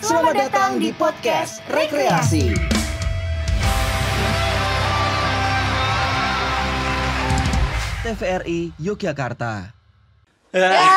Selamat datang di podcast Rekreasi. TVRI Yogyakarta. Ya. ya,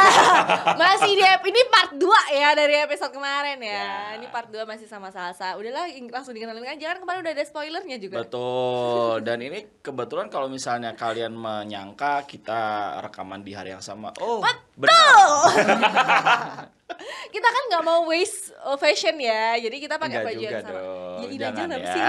masih di ini part 2 ya dari episode kemarin ya. ya. Ini part 2 masih sama Salsa. Udahlah langsung dikenalin aja kan kemarin udah ada spoilernya juga. Betul. Dan ini kebetulan kalau misalnya kalian menyangka kita rekaman di hari yang sama. Oh, betul. kita kan nggak mau waste uh, fashion ya jadi kita pakai baju yang sama dong. ya ini aja ya. sih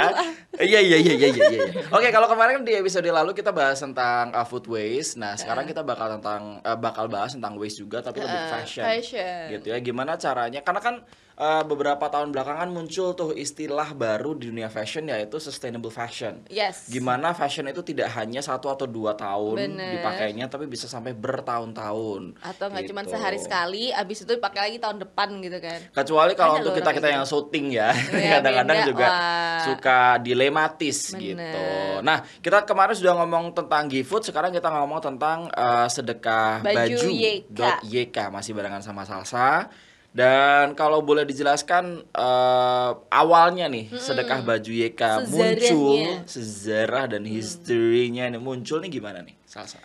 iya iya, iya iya iya iya iya oke kalau kemarin di episode lalu kita bahas tentang uh, food waste nah sekarang kita bakal tentang uh, bakal bahas tentang waste juga tapi uh, lebih fashion, fashion gitu ya gimana caranya karena kan uh, beberapa tahun belakangan muncul tuh istilah baru di dunia fashion yaitu sustainable fashion. Yes. Gimana fashion itu tidak hanya satu atau dua tahun Bener. dipakainya, tapi bisa sampai bertahun-tahun. Atau nggak gitu. cuma sehari sekali, abis itu dipakai lagi tahun depan gitu kan? Kecuali kalau untuk kita kita gitu. yang syuting ya, iya, kadang-kadang ya, juga wah. suka dilematis gitu. Bener. gitu. Nah, kita kemarin sudah ngomong tentang gift sekarang kita ngomong tentang uh, sedekah baju, baju. YK. YK masih barengan sama Salsa. Dan kalau boleh dijelaskan uh, awalnya nih hmm. sedekah baju YK Sejarahnya. muncul sejarah dan hmm. ini muncul nih gimana nih Salsa?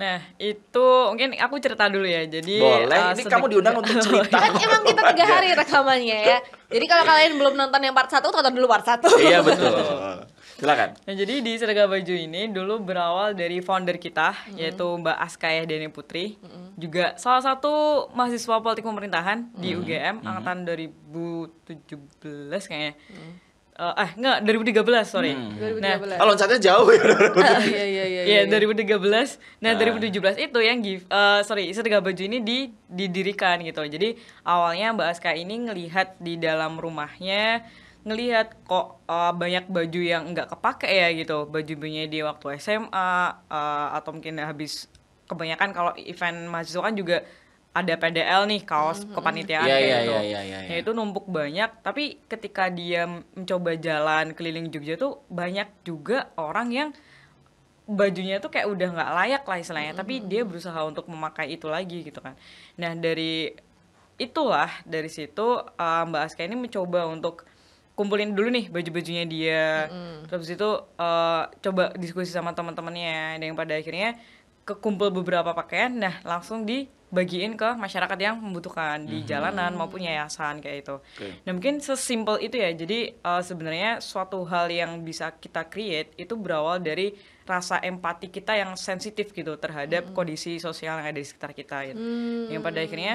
Nah itu mungkin aku cerita dulu ya jadi boleh uh, ini sedek... kamu diundang untuk cerita kan emang kita tiga iya. hari rekamannya ya jadi kalau kalian belum nonton yang part satu tonton dulu part satu iya betul silakan nah, jadi di serga baju ini dulu berawal dari founder kita mm-hmm. yaitu Mbak Askaya Denny Putri mm-hmm. juga salah satu mahasiswa politik pemerintahan mm-hmm. di UGM mm-hmm. angkatan 2017 kayaknya mm-hmm. Uh, eh enggak 2013 sorry. Hmm. 2013. Nah, kalau loncatnya jauh ya. Iya iya iya. Iya 2013. Iya, iya. Nah, nah. uh. 2017 itu yang give uh, sorry, Serga Baju ini di, didirikan gitu. Jadi awalnya Mbak Aska ini ngelihat di dalam rumahnya ngelihat kok uh, banyak baju yang nggak kepake ya gitu baju-bajunya dia waktu SMA uh, eh, atau mungkin habis kebanyakan kalau event mahasiswa kan juga ada PDL nih kaos mm -hmm. kepanitiaan yeah, yeah, iya, gitu. Yeah, yeah, yeah, yeah. Itu numpuk banyak, tapi ketika dia mencoba jalan keliling Jogja tuh banyak juga orang yang bajunya tuh kayak udah nggak layak lah istilahnya, mm -hmm. tapi mm-hmm. dia berusaha untuk memakai itu lagi gitu kan. Nah, dari itulah dari situ uh, Mbak Aska ini mencoba untuk kumpulin dulu nih baju-bajunya dia mm terus itu uh, coba diskusi sama teman-temannya dan yang pada akhirnya kekumpul beberapa pakaian nah langsung dibagiin ke masyarakat yang membutuhkan mm di mm-hmm. jalanan maupun yayasan kayak itu okay. nah mungkin sesimpel itu ya jadi uh, sebenarnya suatu hal yang bisa kita create itu berawal dari rasa empati kita yang sensitif gitu terhadap mm kondisi sosial yang ada di sekitar kita gitu. mm-hmm. yang pada mm. akhirnya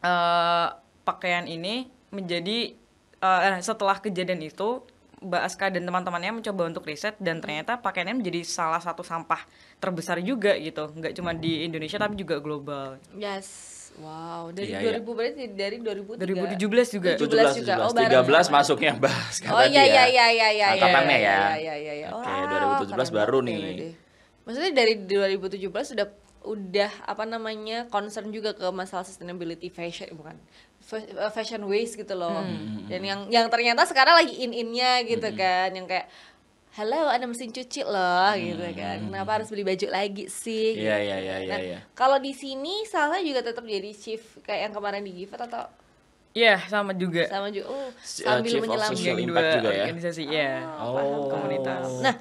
uh, pakaian ini menjadi uh, setelah kejadian itu Mbak Aska dan teman-temannya mencoba untuk riset dan ternyata pakaiannya menjadi salah satu sampah terbesar juga gitu nggak cuma di Indonesia tapi juga global yes Wow, dari iya, 2000 iya. berarti dari 2003. 2017 juga. 17, 17 juga. Oh, 13 bareng. masuknya Mbak Aska oh, iya iya, ya. iya, ya. iya, iya iya iya iya. Katanya ya. Iya iya iya. Oke, okay, 2017 baru nih. Deh. Maksudnya dari 2017 sudah udah apa namanya concern juga ke masalah sustainability fashion bukan Uh, fashion waste gitu loh hmm. dan yang yang ternyata sekarang lagi in innya gitu hmm. kan yang kayak halo ada mesin cuci loh hmm. gitu kan hmm. kenapa harus beli baju lagi sih Iya gitu iya iya kan. iya, nah, iya. kalau di sini salah juga tetap jadi chief kayak yang kemarin di Giver atau Iya, yeah, sama juga. Sama juga. Oh, uh, uh, sambil uh, menyelamatkan dua juga ya? organisasi iya. oh, ya. Oh, komunitas. Nah,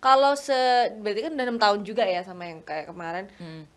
kalau se berarti kan udah 6 tahun juga ya sama yang kayak kemarin. Hmm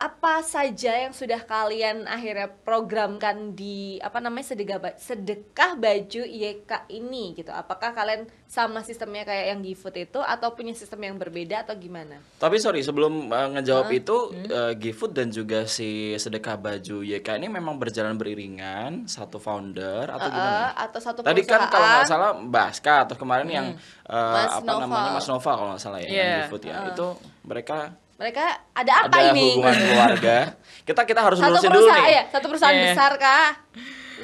apa saja yang sudah kalian akhirnya programkan di apa namanya sedekah sedekah baju YK e ini gitu apakah kalian sama sistemnya kayak yang GiFood itu atau punya sistem yang berbeda atau gimana tapi sorry sebelum uh, ngejawab huh? itu hmm? uh, GiFood dan juga si sedekah baju YK e ini memang berjalan beriringan satu founder atau uh, gimana atau satu tadi kan kalau nggak salah Baska atau kemarin hmm. yang uh, eh, apa Nova. namanya Mas Nova kalau nggak salah ya yeah. yang iya, GiFood ya uh. itu mereka mereka ada apa ada ini? hubungan keluarga. kita kita harus satu lurusin dulu nih. Ya, satu perusahaan yeah. besar kah?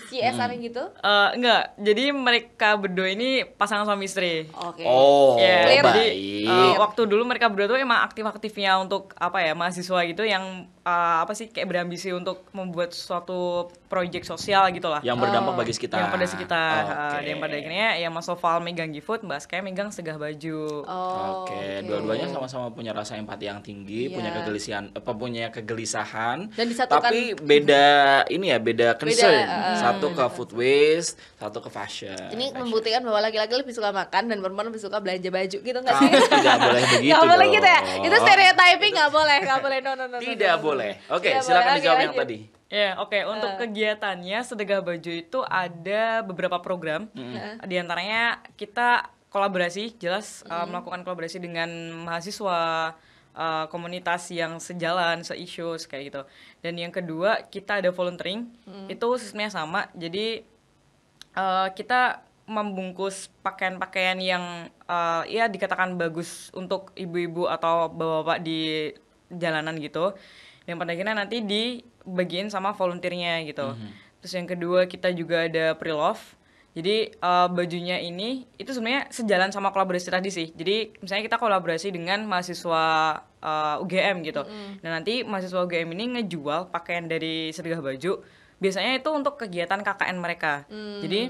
CSR hmm. gitu? Uh, enggak, jadi mereka berdua ini pasangan suami istri. Oke. Okay. Oh, yeah. Clear. Jadi, Uh, waktu dulu mereka berdua tuh emang aktif-aktifnya untuk apa ya mahasiswa gitu yang uh, apa sih kayak berambisi untuk membuat suatu proyek sosial gitu lah. Yang berdampak oh. bagi sekitar. Yang pada sekitar. Okay. Uh, eh, yang pada akhirnya ya Mas Oval megang Gifood, Mbak Sky megang Segah Baju. Oh, Oke, okay. okay. dua-duanya sama-sama punya rasa empati yang tinggi, yeah. punya kegelisahan eh, apa punya kegelisahan. Dan disatukan. Tapi beda ini ya, beda concern. Beda, uh, satu ke food waste, satu ke fashion. Ini fashion. membuktikan bahwa laki-laki lebih suka makan dan perempuan lebih suka belanja baju gitu nggak ah, sih? Tidak boleh begitu. Nggak boleh gitu ya. Itu stereotyping nggak boleh, nggak boleh. No, no, no. Tidak no, no. boleh boleh. Iya, oke, okay, ya, silakan boleh. dijawab okay, yang lanjut. tadi. Ya, yeah, oke. Okay. Untuk uh. kegiatannya Sedekah Baju itu ada beberapa program. Mm. Uh. Di antaranya kita kolaborasi, jelas mm. uh, melakukan kolaborasi dengan mahasiswa uh, komunitas yang sejalan, seisu kayak gitu. Dan yang kedua, kita ada volunteering. Mm. Itu sistemnya sama. Jadi uh, kita membungkus pakaian-pakaian yang uh, ya dikatakan bagus untuk ibu-ibu atau bapak-bapak di jalanan gitu yang pada akhirnya nanti dibagiin sama volunteernya gitu mm -hmm. terus yang kedua kita juga ada pre-love jadi uh, bajunya ini itu sebenarnya sejalan sama kolaborasi tadi sih. Jadi misalnya kita kolaborasi dengan mahasiswa uh, eh, UGM gitu. Mm -hmm. Nah, Dan nanti mahasiswa UGM ini ngejual pakaian dari Sergah Baju. Biasanya itu untuk kegiatan KKN mereka. Mm. Jadi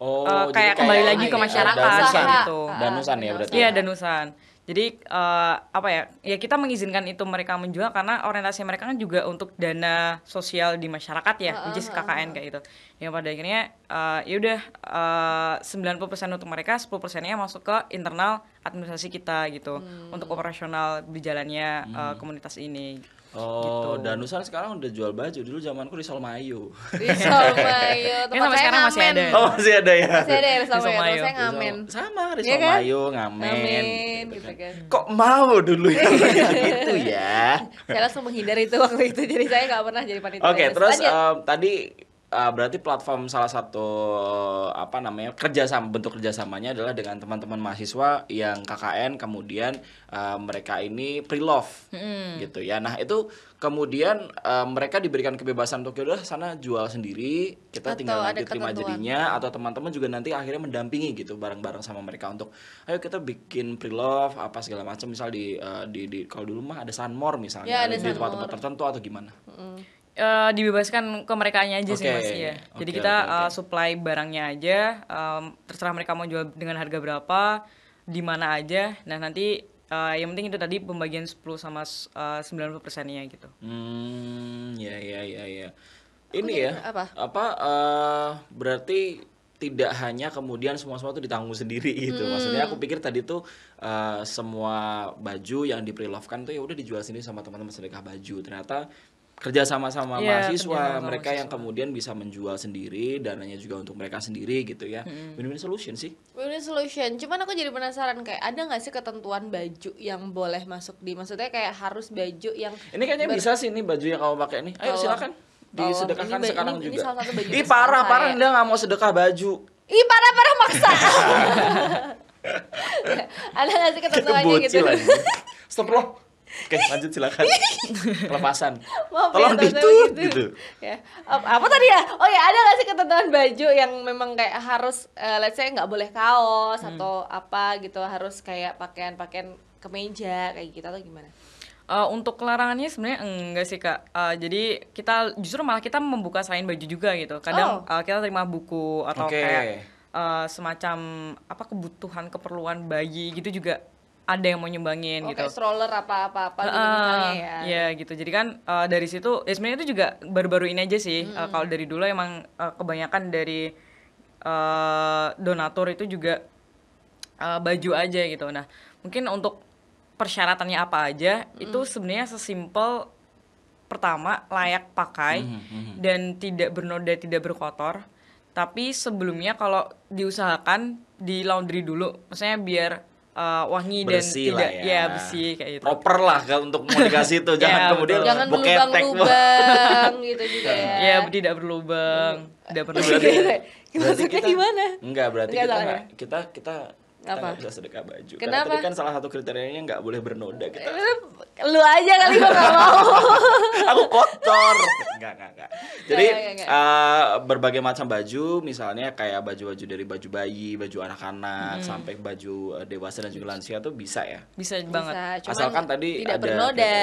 Oh, uh, kayak, kembali kayak lagi ke iya, iya. masyarakat danusan, gitu. Ah, ah, danusan ya berarti. Iya, Ya, danusan jadi uh, apa ya? Ya kita mengizinkan itu mereka menjual karena orientasi mereka kan juga untuk dana sosial di masyarakat ya, uh, which is KKN kayak itu. Yang pada akhirnya uh, ya udah eh, uh, 90% untuk mereka, 10 persennya masuk ke internal administrasi kita gitu hmm. untuk operasional berjalannya hmm. uh, komunitas ini. Gitu. Oh, gitu. Danusan sekarang udah jual baju. Dulu zamanku di Solmayu. Di Solmayu. Tempat sampai sekarang ngamen. masih ada. Ya? Oh, masih ada ya. Masih ada ya di Solmayu. Saya ngamen. Sama di Solmayu, ya kan? ngamen. gitu, gitu kan. Kan. Kok mau dulu ya gitu ya. saya langsung menghindari itu waktu itu. Jadi saya nggak pernah jadi panitia. Oke, okay, terus um, tadi uh, berarti platform salah satu apa namanya kerjasama bentuk kerjasamanya adalah dengan teman-teman mahasiswa yang KKN kemudian uh, mereka ini pre-love hmm. gitu ya nah itu kemudian uh, mereka diberikan kebebasan untuk udah sana jual sendiri kita atau tinggal nanti terima jadinya atau teman-teman juga nanti akhirnya mendampingi gitu bareng-bareng sama mereka untuk ayo kita bikin pre-love apa segala macam misal di uh, di, di kalau dulu mah ada sunmore misalnya ya, ada di tempat-tempat tertentu atau gimana hmm Uh, dibebaskan ke mereka aja okay. sih mas ya. Okay, Jadi kita okay, eh, okay. Uh, supply barangnya aja, um, terserah mereka mau jual dengan harga berapa, di mana aja. Nah nanti uh, yang penting itu tadi pembagian 10 sama sembilan puluh persennya gitu. Hmm, ya ya ya ya. Ini ya apa? Apa uh, berarti tidak hanya kemudian semua semua itu ditanggung sendiri gitu. Hmm. Maksudnya aku pikir tadi tuh uh, semua baju yang di kan tuh ya udah dijual sendiri sama teman-teman sedekah baju. Ternyata kerja sama sama iya, yeah, mahasiswa, sama mereka mahasiswa. yang kemudian bisa menjual sendiri, dananya juga untuk mereka sendiri gitu ya. Hmm. Win-win solution sih. Win-win solution. Cuman aku jadi penasaran kayak ada nggak sih ketentuan baju yang boleh masuk di maksudnya kayak harus baju yang Ini kayaknya bisa sih ini baju yang kamu pakai nih. Ayo silakan disedekahkan ini, sekarang ini, juga. Ini Ih parah, parah dia nggak mau sedekah baju. Ih parah, parah maksa. ada nggak sih ketentuannya gitu? Stop loh. Oke, lanjut silakan. Kelepasan. Maaf ya, Tolong ya, gitu. gitu. Ya. Apa tadi ya? Oh ya, ada gak sih ketentuan baju yang memang kayak harus uh, let's say nggak boleh kaos hmm. atau apa gitu, harus kayak pakaian-pakaian kemeja kayak gitu atau gimana? Uh, untuk larangannya sebenarnya enggak sih kak. Uh, jadi kita justru malah kita membuka sain baju juga gitu. Kadang oh. uh, kita terima buku atau okay. kayak uh, semacam apa kebutuhan keperluan bayi gitu juga ada yang mau nyumbangin okay, oh, gitu. stroller apa apa apa gitu ah, ya. Iya gitu. Jadi kan uh, dari situ ya sebenarnya itu juga baru-baru ini aja sih. Eh, hmm. Uh, kalau dari dulu emang uh, kebanyakan dari uh, donatur itu juga uh, baju aja gitu. Nah, mungkin untuk persyaratannya apa aja mm. itu sebenarnya sesimpel pertama layak pakai mm -hmm. dan tidak bernoda, tidak berkotor. Tapi sebelumnya kalau diusahakan di laundry dulu, maksudnya biar uh, wangi bersih dan tidak ya. ya bersih kayak gitu. Proper lah kalau untuk komunikasi itu ya, jangan yeah, kemudian jangan berlubang-lubang gitu juga ya. Ya tidak berlubang, tidak perlu. Berarti, berarti kita, gimana? Enggak, berarti enggak kita, enggak, ya. kita kita kita apa? gak bisa sedekah baju Kenapa? Karena tadi kan salah satu kriterianya nggak boleh bernoda kita eh, Lu aja kali gue gak mau Aku kotor Enggak, enggak, enggak Jadi gak, gak, gak. Uh, eh, berbagai macam baju Misalnya kayak baju-baju dari baju bayi, baju anak-anak hmm. Sampai baju eh, dewasa dan juga lansia tuh bisa ya? Bisa, bisa banget Cuman Asalkan tadi tidak ada bernoda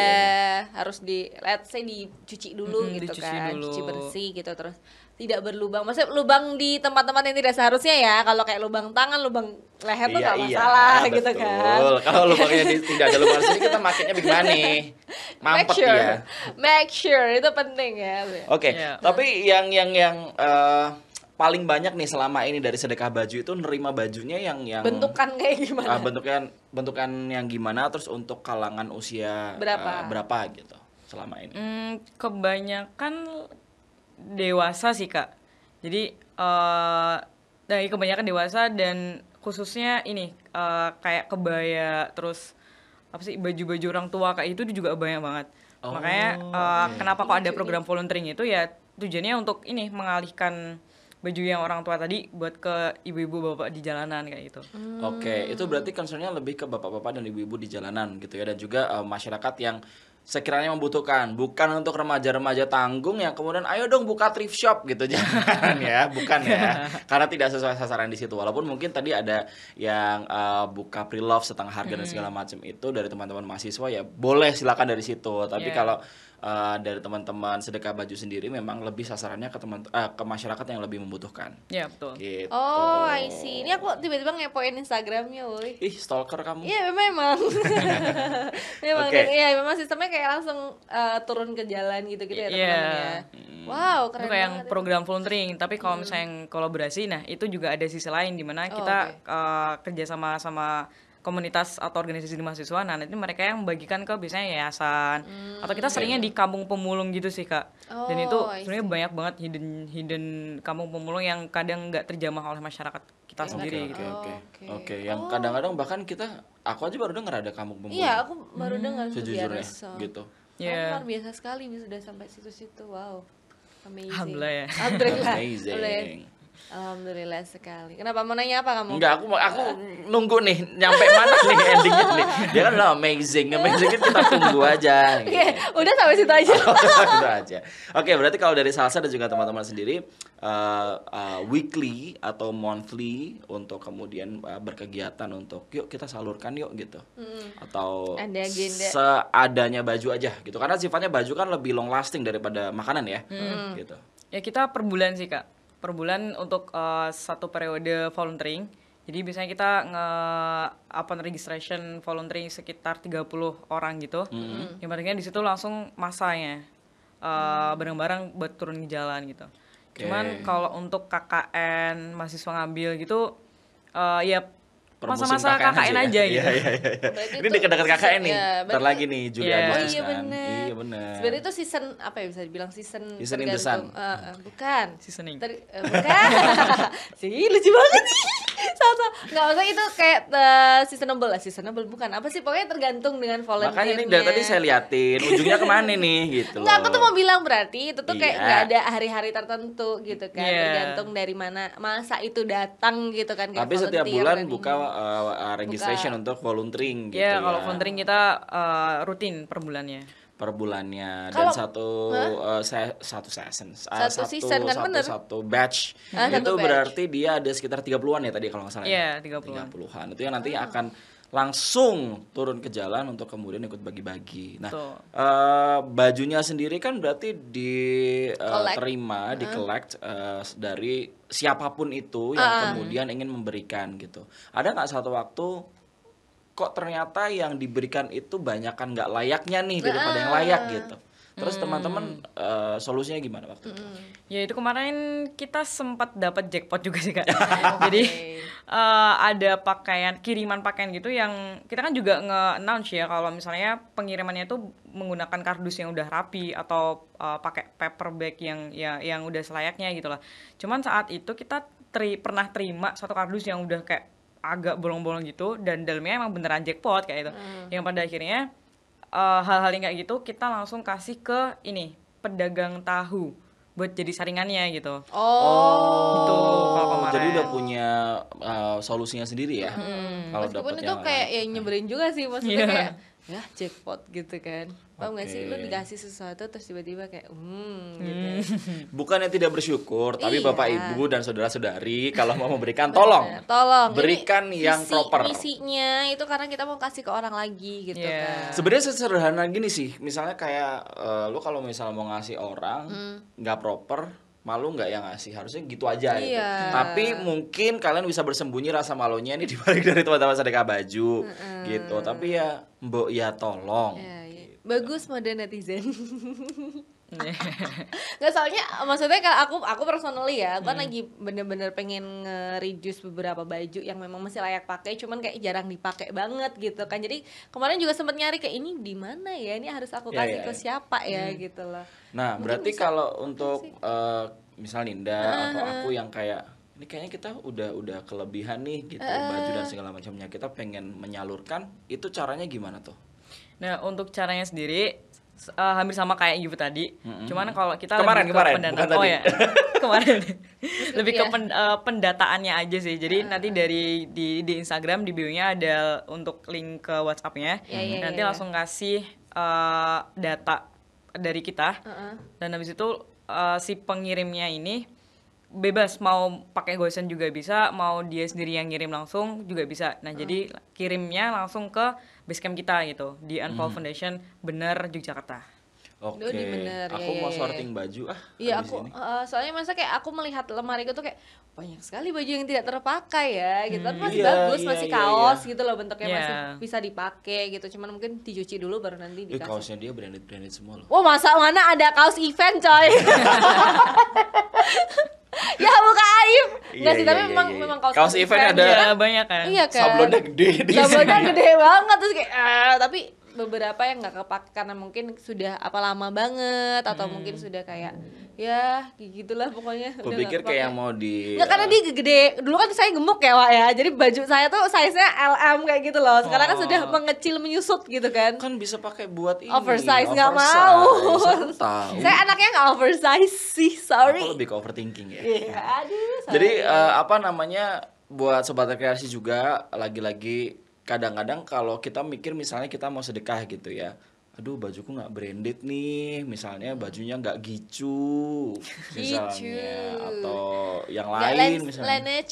Harus di, let's say dicuci dulu hmm, gitu dicuci kan dulu. Cuci bersih gitu terus tidak berlubang. Maksudnya lubang di tempat-tempat yang tidak seharusnya ya. Kalau kayak lubang tangan, lubang leher iya, tuh gak iya. masalah iya, gitu betul. kan. Kalau lubangnya di, tidak ada lubang sini kita makinnya bagaimana money. Mampet Make sure. ya. Make sure itu penting ya. Oke, okay. Iya. yeah. tapi yang yang yang uh, paling banyak nih selama ini dari sedekah baju itu nerima bajunya yang yang bentukan kayak gimana? Uh, bentukan bentukan yang gimana terus untuk kalangan usia berapa uh, berapa gitu selama ini? Hmm, kebanyakan dewasa sih kak jadi uh, eh, dari kebanyakan dewasa dan khususnya ini uh, kayak kebaya terus apa sih baju-baju orang tua kayak itu juga banyak banget oh, makanya uh, kenapa kok ada iya, iya, iya. program volunteering itu ya tujuannya untuk ini mengalihkan baju yang orang tua tadi buat ke ibu-ibu bapak di jalanan kayak gitu. Hmm. Oke, okay, itu berarti concernnya lebih ke bapak-bapak dan ibu-ibu di jalanan gitu ya dan juga uh, masyarakat yang sekiranya membutuhkan bukan untuk remaja-remaja tanggung yang kemudian ayo dong buka thrift shop gitu jangan ya bukan ya karena tidak sesuai sasaran di situ walaupun mungkin tadi ada yang uh, buka pre-love setengah harga hmm. dan segala macam itu dari teman-teman mahasiswa ya boleh silakan dari situ tapi yeah. kalau uh, dari teman-teman sedekah baju sendiri memang lebih sasarannya ke teman uh, ke masyarakat yang lebih membutuhkan. Iya, betul. Gitu. Oh, I see. Ini aku tiba-tiba ngepoin Instagramnya, woi. Ih, stalker kamu. Iya, yeah, memang. memang okay. iya, memang sistemnya kayak langsung uh, turun ke jalan gitu-gitu ya iya. teman-teman ya. Hmm. Wow, keren itu kayak yang program volunteering, tapi kalau hmm. misalnya yang kolaborasi nah itu juga ada sisi lain di mana oh, kita okay. uh, kerja sama sama komunitas atau organisasi di mahasiswa nah nanti mereka yang membagikan ke biasanya yayasan hmm. atau kita seringnya iya. di kampung pemulung gitu sih kak oh, dan itu oh, sebenarnya banyak banget hidden hidden kampung pemulung yang kadang nggak terjamah oleh masyarakat kita okay, sendiri okay, gitu oke oke okay. yang kadang oh. kadang-kadang bahkan kita aku aja baru dengar ada kampung pemulung iya aku baru hmm. dengar sejujurnya so. gitu yeah. luar biasa sekali sudah sampai situ-situ wow amazing alhamdulillah ya amazing Alhamdulillah sekali. Kenapa mau nanya apa kamu? Enggak, aku aku nunggu nih nyampe mana nih endingnya nih. Dia kan udah amazing, amazing kan kita tunggu aja. Oke, okay, iya, udah sampai situ aja. Sudah aja. Oke, okay, berarti kalau dari Salsa dan juga teman-teman sendiri uh, uh, weekly atau monthly untuk kemudian uh, berkegiatan untuk yuk kita salurkan yuk gitu. Hmm. Atau seadanya baju aja gitu. Karena sifatnya baju kan lebih long lasting daripada makanan ya. Hmm. Gitu. Ya kita per bulan sih, Kak per bulan untuk uh, satu periode volunteering. Jadi biasanya kita nge open registration volunteering sekitar 30 orang gitu. Mm. Mm-hmm. Yang pentingnya di situ langsung masanya bareng eh, bareng-bareng buat turun di jalan gitu. Okay. Cuman kalau untuk KKN mahasiswa ngambil gitu uh, ya masa-masa KKN aja, aja ya. Gitu. Iya, iya, iya. Oh, Ini dekat-dekat KKN nih. Ya, Ntar lagi nih Juli yeah. Agustus oh, iya, kan. Iya benar. Sebenarnya itu season apa ya bisa dibilang season Season in the sun. Uh, uh, bukan. Seasoning. Ter, uh, bukan. sih lucu banget nih sama Gak usah itu kayak uh, seasonable lah seasonable bukan apa sih pokoknya tergantung dengan volume makanya ini dari tadi saya liatin ujungnya kemana nih gitu nggak aku tuh mau bilang berarti itu tuh iya. kayak nggak ada hari-hari tertentu gitu kan yeah. tergantung dari mana masa itu datang gitu kan tapi setiap bulan buka uh, registration buka. untuk volunteering gitu yeah, ya kalau volunteering kita uh, rutin per bulannya per bulannya Kalo, dan satu uh, se satu season satu, ah, satu, satu season kan satu, bener satu batch ah, itu batch. berarti dia ada sekitar 30-an ya tadi kalau nggak salah ya? iya, tiga puluh 30-an. itu yang nanti oh. akan langsung turun ke jalan untuk kemudian ikut bagi-bagi. Nah, uh, bajunya sendiri kan berarti diterima, uh, di eh, collect uh, dari siapapun itu yang uh. kemudian ingin memberikan gitu. Ada nggak satu waktu kok ternyata yang diberikan itu banyak kan nggak layaknya nih daripada yang ah. layak gitu terus hmm. teman-teman uh, solusinya gimana waktu itu hmm. ya itu kemarin kita sempat dapat jackpot juga sih kak jadi uh, ada pakaian kiriman pakaian gitu yang kita kan juga nge-announce ya kalau misalnya pengirimannya itu menggunakan kardus yang udah rapi atau uh, pakai paper bag yang ya yang udah selayaknya gitu lah. Cuman saat itu kita teri pernah terima satu kardus yang udah kayak agak bolong-bolong gitu dan dalamnya emang beneran jackpot kayak itu hmm. yang pada akhirnya eh, hal-hal uh, yang kayak gitu kita langsung kasih ke ini pedagang tahu buat jadi saringannya gitu oh gitu kalau kemarin jadi udah punya uh, solusinya sendiri ya hmm. kalau meskipun itu kayak yang nyebelin juga sih maksudnya yeah. kayak ya jackpot gitu kan paham okay. gak sih lu dikasih sesuatu terus tiba-tiba kayak hmm gitu hmm. bukannya tidak bersyukur tapi iya. bapak ibu dan saudara saudari kalau mau memberikan tolong tolong berikan Ini yang misi, proper misinya itu karena kita mau kasih ke orang lagi gitu yeah. kan sebenarnya sederhana gini sih misalnya kayak uh, lu kalau misalnya mau ngasih orang hmm. nggak hmm. proper malu nggak yang ngasih harusnya gitu aja gitu. iya. gitu. tapi mungkin kalian bisa bersembunyi rasa malunya ini dibalik dari teman-teman sedekah baju mm-hmm. gitu tapi ya mbok ya tolong yeah, yeah. Gitu. bagus mode netizen Iya. nggak soalnya maksudnya kalau aku aku personally ya gue kan hmm. lagi bener-bener pengen nge-reduce beberapa baju yang memang masih layak pakai cuman kayak jarang dipakai banget gitu kan jadi kemarin juga sempat nyari kayak ini di mana ya ini harus aku iya, kasih yeah, yeah, ke iya. siapa ya hmm. gitu loh nah Mungkin berarti bisa, kalau untuk misalnya uh, eh, misal Ninda uh, atau ah. aku yang kayak ini kayaknya kita udah udah kelebihan nih gitu uh, baju dan segala macamnya kita pengen menyalurkan itu caranya gimana tuh Nah untuk caranya sendiri uh, hampir sama kayak ibu tadi. Mm-hmm. Cuman kalau kita kemarin lebih ke kemarin pendataan, bukan oh tadi. ya. kemarin. lebih ke iya. pen, uh, pendataannya aja sih. Jadi uh. nanti dari di di Instagram di bio-nya ada untuk link ke WhatsApp-nya. Yeah, hmm iya, nanti yeah. langsung kasih uh, eh, data dari kita. Uh-uh. Dan habis itu uh, si pengirimnya ini bebas mau pakai gosen juga bisa, mau dia sendiri yang ngirim langsung juga bisa. Nah, uh. jadi kirimnya langsung ke Basecamp kita gitu di Unfold mm. Foundation bener Yogyakarta Oke. Okay. bener. Aku ya, mau ya, sorting ya. baju ah. Iya aku Uh, soalnya masa kayak aku melihat lemari itu kayak banyak sekali baju yang tidak terpakai ya gitu. Hmm. Iya, iya, masih yeah, bagus, yeah, masih yeah, kaos yeah. gitu loh bentuknya yeah. masih bisa dipakai gitu. Cuman mungkin dicuci dulu baru nanti dikasih. Eh, kaosnya dia branded-branded semua loh. Wah, masa mana ada kaos event, coy. ya buka aib nggak iya, sih tapi iya, memang memang kaos, kaos event, event ya. ada ya, banyak kan iya kan sablonnya gede sablonnya gede banget terus kayak uh, tapi beberapa yang nggak kepake karena mungkin sudah apa lama banget atau hmm. mungkin sudah kayak ya gitulah pokoknya gue pikir kayak yang mau di nggak karena dia gede dulu kan saya gemuk ya Wak ya jadi baju saya tuh size nya LM kayak gitu loh sekarang oh. kan sudah mengecil menyusut gitu kan kan bisa pakai buat ini oversize nggak mau saya anaknya nggak oversize sih sorry aku lebih ke overthinking ya yeah, aduh, jadi uh, apa namanya buat sobat rekreasi juga lagi-lagi kadang-kadang kalau kita mikir misalnya kita mau sedekah gitu ya aduh bajuku nggak branded nih misalnya bajunya nggak gicu misalnya atau yang lain misalnya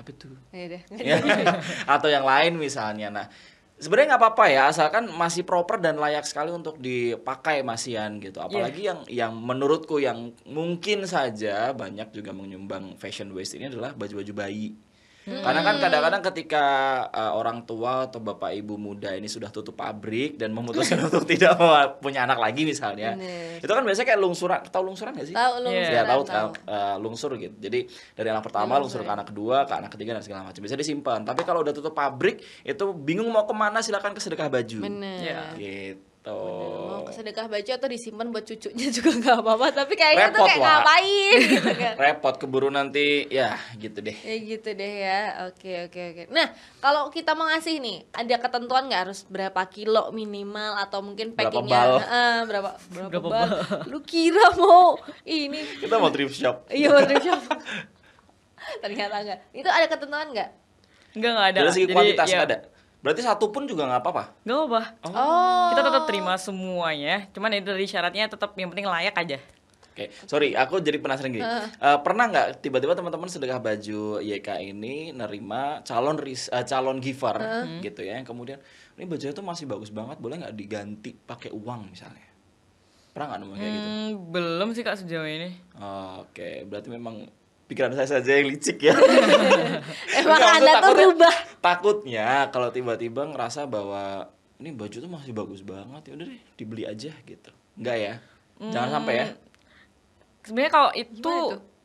apa tuh ya ya. atau yang lain misalnya nah sebenarnya nggak apa-apa ya asalkan masih proper dan layak sekali untuk dipakai masian gitu iya. apalagi yeah. yang yang menurutku yang mungkin saja banyak juga menyumbang fashion waste ini adalah baju-baju bayi Hmm. Karena kan kadang-kadang ketika uh, orang tua atau bapak ibu muda ini sudah tutup pabrik dan memutuskan untuk tidak punya anak lagi misalnya. Bener. Itu kan biasanya kayak lungsuran, tahu lungsuran gak sih? Tahu lungsuran. Ya, tahu uh, lungsur gitu. Jadi dari anak pertama lungsur, lungsur ke anak kedua, ke anak ketiga dan segala macam. Bisa disimpan. Tapi kalau udah tutup pabrik itu bingung mau kemana silakan ke sedekah baju. Bener. Ya. Gitu atau gitu. Mau sedekah baju atau disimpan buat cucunya juga nggak apa-apa, tapi kayaknya gitu tuh kayak wak. ngapain gitu kan. Repot keburu nanti ya gitu deh. Ya gitu deh ya. Oke, oke, oke. Nah, kalau kita mau ngasih nih, ada ketentuan nggak harus berapa kilo minimal atau mungkin packingnya berapa Uh, berapa berapa, berapa bal? Lu kira mau ini Kita mau thrift shop. iya, mau thrift shop. Ternyata enggak. Itu ada ketentuan nggak? Enggak, enggak ada. Dari segi kuantitas enggak ya, ada. Berarti satu pun juga nggak apa-apa? Nggak apa-apa. Oh. Kita tetap terima semuanya. Cuman itu dari syaratnya tetap yang penting layak aja. Oke, okay. sorry, aku jadi penasaran gini. Uh. Uh, pernah nggak tiba-tiba teman-teman sedekah baju YK ini nerima calon ris uh, calon giver uh. gitu ya, yang kemudian ini bajunya tuh masih bagus banget, boleh nggak diganti pakai uang misalnya? Pernah nggak nemu kayak gitu? hmm, gitu? Belum sih kak sejauh ini. Oke, okay. berarti memang pikiran saya saja yang licik ya. Emang Anda tuh berubah. Takutnya kalau tiba-tiba ngerasa bahwa ini baju tuh masih bagus banget ya udah deh dibeli aja gitu. Enggak ya? Hmm, Jangan sampai ya. Sebenarnya kalau itu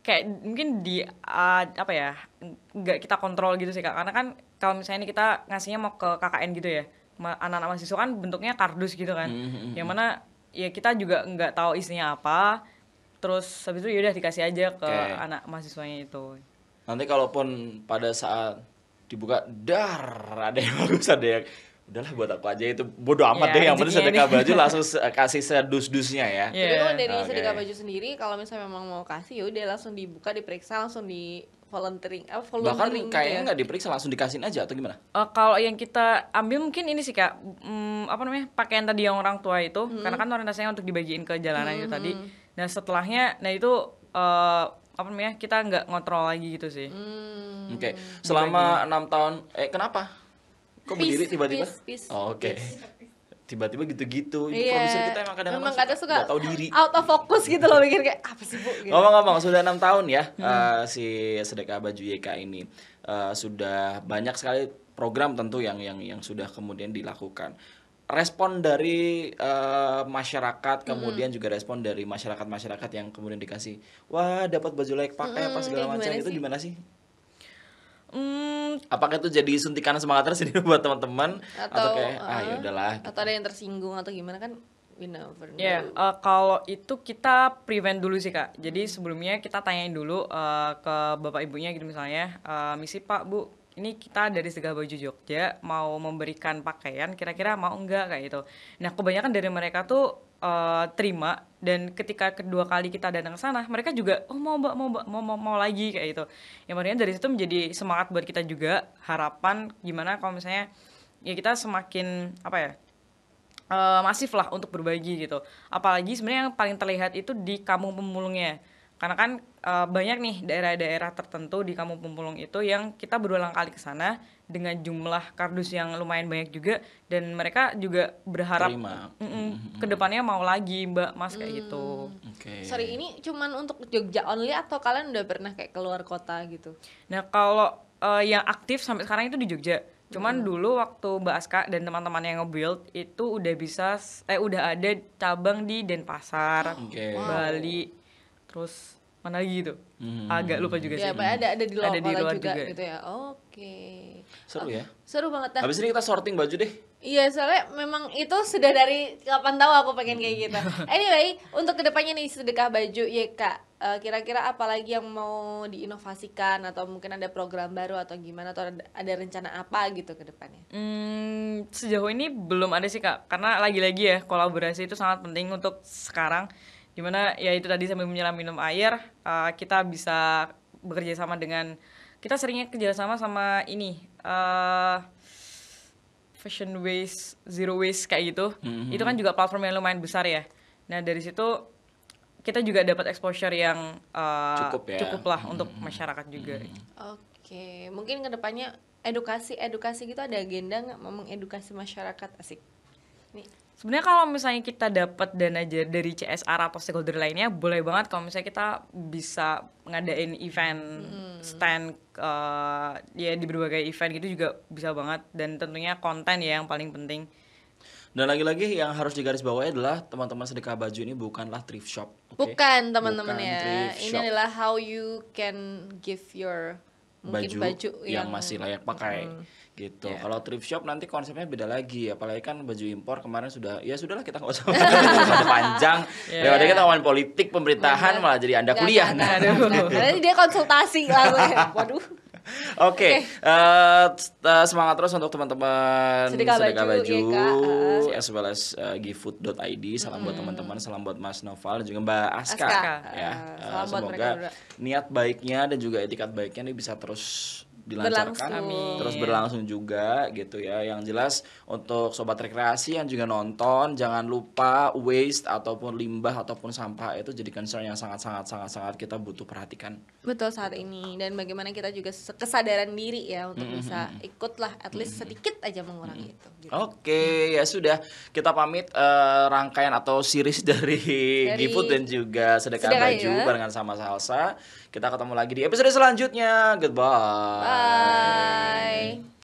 kayak mungkin di uh, apa ya? nggak kita kontrol gitu sih Kak. Karena kan kalau misalnya ini kita ngasihnya mau ke KKN gitu ya. Anak-anak mahasiswa kan bentuknya kardus gitu kan. Hmm, hmm, -hmm. Yang mana ya kita juga nggak tahu isinya apa terus habis itu yaudah dikasih aja ke okay. anak mahasiswanya itu nanti kalaupun pada saat dibuka dar ada yang bagus ada yang udahlah buat aku aja itu bodo iya, amat ya, deh yang penting sedekah ini. baju langsung kasih sedus-dusnya ya. Yeah. Tapi kalau dari okay. sedekah baju sendiri kalau misalnya memang mau kasih yaudah langsung dibuka diperiksa langsung di volunteering apa eh, volunteering bahkan gitu ya. kayaknya nggak ya. diperiksa langsung dikasihin aja atau gimana? Uh, kalau yang kita ambil mungkin ini sih kak um, apa namanya pakaian tadi yang orang tua itu hmm. karena kan orientasinya untuk dibagiin ke jalanan hmm. itu tadi hmm, hmm, hmm. Nah setelahnya, nah itu uh, apa namanya kita nggak ngontrol lagi gitu sih. Hmm. Oke, okay. Gitu selama enam tahun, eh kenapa? Kok peace, berdiri tiba-tiba? Oh, Oke. Okay. Tiba-tiba gitu-gitu. Iya. Yeah. Produser kita emang kadang memang kadang suka tahu diri. Out of focus gitu loh mikir kayak apa sih Bu gitu. Ngomong-ngomong sudah enam tahun ya hmm. uh, si Sedekah Baju YK ini uh, sudah banyak sekali program tentu yang yang yang sudah kemudian dilakukan respon dari uh, masyarakat kemudian mm. juga respon dari masyarakat-masyarakat yang kemudian dikasih wah dapat baju layak pakai mm, apa segala macam itu gimana sih? Mm. Apakah itu jadi suntikan semangat terus ini buat teman-teman atau, atau kayak uh, ah ya eh, udahlah gitu. atau ada yang tersinggung atau gimana kan Ya Yeah, uh, kalau itu kita prevent dulu sih kak. Jadi sebelumnya kita tanyain dulu uh, ke bapak ibunya gitu misalnya, uh, misi pak bu ini kita dari segala Baju Jogja mau memberikan pakaian kira-kira mau enggak kayak gitu. Nah, kebanyakan dari mereka tuh uh, terima dan ketika kedua kali kita datang ke sana, mereka juga oh mau Mbak, mau Mbak, mau, mau mau lagi kayak itu. Yang makanya dari situ menjadi semangat buat kita juga, harapan gimana kalau misalnya ya kita semakin apa ya? Uh, masif lah untuk berbagi gitu. Apalagi sebenarnya yang paling terlihat itu di kampung pemulungnya karena kan e, banyak nih daerah-daerah tertentu di Kampung pemulung itu yang kita berulang kali ke sana dengan jumlah kardus yang lumayan banyak juga dan mereka juga berharap mm Mm -mm, kedepannya mau lagi Mbak Mas kayak gitu. hmm. gitu. Okay. Sorry ini cuman untuk Jogja only atau kalian udah pernah kayak keluar kota gitu? Nah kalau e, yang aktif sampai sekarang itu di Jogja. Cuman hmm. dulu waktu Mbak Aska dan teman-teman yang nge-build itu udah bisa eh udah ada cabang di Denpasar, okay. Bali terus mana lagi gitu hmm. agak lupa juga ya, sih ya ada ada di luar, ada di luar juga, juga gitu ya oke okay. seru ya ah, seru banget ya. habis ini kita sorting baju deh iya soalnya memang itu sudah dari kapan tahu aku pengen kayak gitu anyway untuk kedepannya nih sedekah baju ya kak eh, kira-kira apa lagi yang mau diinovasikan atau mungkin ada program baru atau gimana atau ada, rencana apa gitu ke depannya hmm, sejauh ini belum ada sih kak karena lagi-lagi ya kolaborasi itu sangat penting untuk sekarang gimana ya itu tadi sambil menyelam minum air uh, kita bisa bekerja sama dengan kita seringnya kerja sama sama ini uh, fashion waste zero waste kayak gitu mm-hmm. itu kan juga platform yang lumayan besar ya nah dari situ kita juga dapat exposure yang uh, cukup ya. cukup lah hmm untuk masyarakat juga hmm oke okay. mungkin kedepannya edukasi edukasi gitu ada agenda nggak mengedukasi masyarakat asik nih sebenarnya kalau misalnya kita dapat dana dari CSR atau stakeholder lainnya boleh banget kalau misalnya kita bisa ngadain event hmm. stand uh, ya di berbagai event gitu juga bisa banget dan tentunya konten ya yang paling penting dan lagi-lagi yang harus digarisbawahi adalah teman-teman sedekah baju ini bukanlah thrift shop okay? bukan teman-teman ya ini shop. adalah how you can give your mungkin baju, baju yang, yang masih layak pakai hmm gitu. Yeah. Kalau thrift shop nanti konsepnya beda lagi, apalagi kan baju impor kemarin sudah ya sudahlah kita nggak usah panjang. Yeah. Daripada kita ngomongin politik pemerintahan yeah. malah jadi anda kuliah. Nah, gitu. nanti dia konsultasi lalu. Waduh. Oke, okay. okay. uh, eh, eh, semangat terus untuk teman-teman sedekah baju, iya, as well as uh, Salam buat hmm. teman-teman, salam buat Mas Noval dan juga Mbak Aska. Aska. Ya, uh, semoga niat baiknya dan juga etikat baiknya ini bisa terus dilancarkan berlangsung. terus berlangsung juga gitu ya. Yang jelas untuk sobat rekreasi yang juga nonton jangan lupa waste ataupun limbah ataupun sampah itu jadi concern yang sangat sangat sangat sangat kita butuh perhatikan. Betul saat gitu. ini dan bagaimana kita juga kesadaran diri ya untuk mm -hmm. bisa ikutlah at least mm -hmm. sedikit aja mengurangi mm -hmm. itu. Gitu. Oke, okay, ya sudah kita pamit uh, rangkaian atau series dari, dari dan juga sedekah, sedekah baju ya? barengan sama Salsa kita ketemu lagi di episode selanjutnya. Goodbye. Bye.